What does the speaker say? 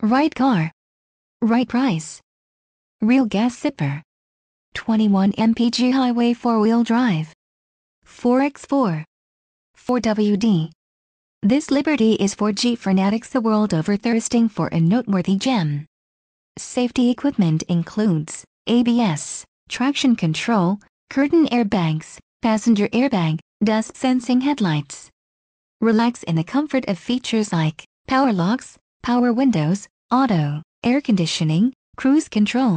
Right car. Right price. Real gas zipper. 21 mpg highway four-wheel drive. 4x4. 4WD. This Liberty is for Jeep fanatics the world over thirsting for a noteworthy gem. Safety equipment includes ABS, traction control, curtain airbags, passenger airbag, dust sensing headlights. Relax in the comfort of features like power locks, power windows, auto, air conditioning, cruise control.